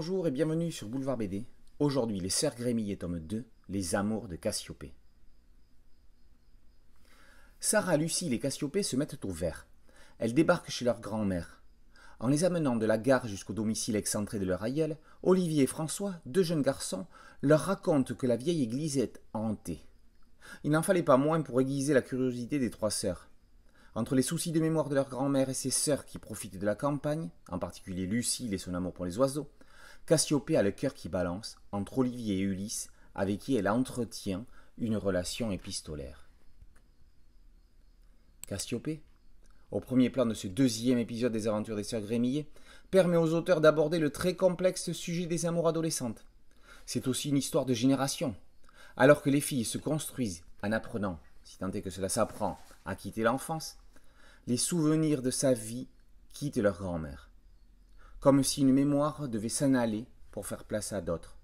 Bonjour et bienvenue sur Boulevard BD. Aujourd'hui, les Sœurs Grémillet tome 2, Les Amours de Cassiopée. Sarah, Lucille et Cassiopée se mettent au vert. Elles débarquent chez leur grand-mère. En les amenant de la gare jusqu'au domicile excentré de leur aïeul, Olivier et François, deux jeunes garçons, leur racontent que la vieille église est hantée. Il n'en fallait pas moins pour aiguiser la curiosité des trois sœurs. Entre les soucis de mémoire de leur grand-mère et ses sœurs qui profitent de la campagne, en particulier Lucille et son amour pour les oiseaux, Cassiopée a le cœur qui balance entre Olivier et Ulysse, avec qui elle entretient une relation épistolaire. Cassiopée, au premier plan de ce deuxième épisode des aventures des sœurs Grémillet, permet aux auteurs d'aborder le très complexe sujet des amours adolescentes. C'est aussi une histoire de génération. Alors que les filles se construisent en apprenant, si tant est que cela s'apprend, à quitter l'enfance, les souvenirs de sa vie quittent leur grand-mère comme si une mémoire devait s'en aller pour faire place à d'autres.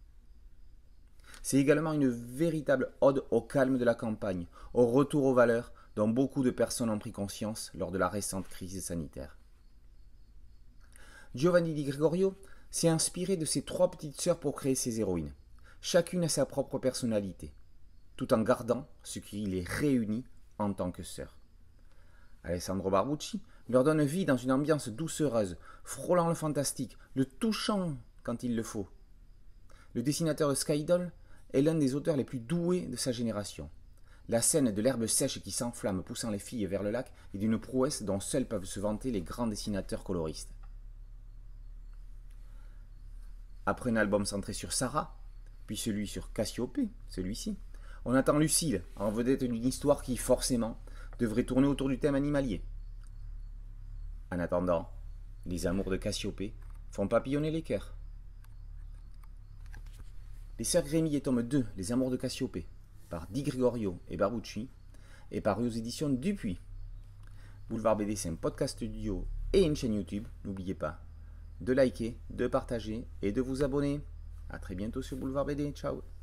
C'est également une véritable ode au calme de la campagne, au retour aux valeurs dont beaucoup de personnes ont pris conscience lors de la récente crise sanitaire. Giovanni di Gregorio s'est inspiré de ses trois petites sœurs pour créer ses héroïnes. Chacune a sa propre personnalité, tout en gardant ce qui les réunit en tant que sœurs. Alessandro Barbucci leur donne vie dans une ambiance doucereuse, frôlant le fantastique, le touchant quand il le faut. Le dessinateur Skydoll est l'un des auteurs les plus doués de sa génération. La scène de l'herbe sèche qui s'enflamme poussant les filles vers le lac est d'une prouesse dont seuls peuvent se vanter les grands dessinateurs coloristes. Après un album centré sur Sarah, puis celui sur Cassiope, celui-ci, on attend Lucille en vedette d'une histoire qui, forcément, devrait tourner autour du thème animalier. En attendant, les amours de Cassiopée font papillonner les cœurs. Les Sœurs et tome 2, Les Amours de Cassiopée, par Di Gregorio et Barucci, est paru aux éditions Dupuis. Boulevard BD, c'est un podcast studio et une chaîne YouTube. N'oubliez pas de liker, de partager et de vous abonner. A très bientôt sur Boulevard BD. Ciao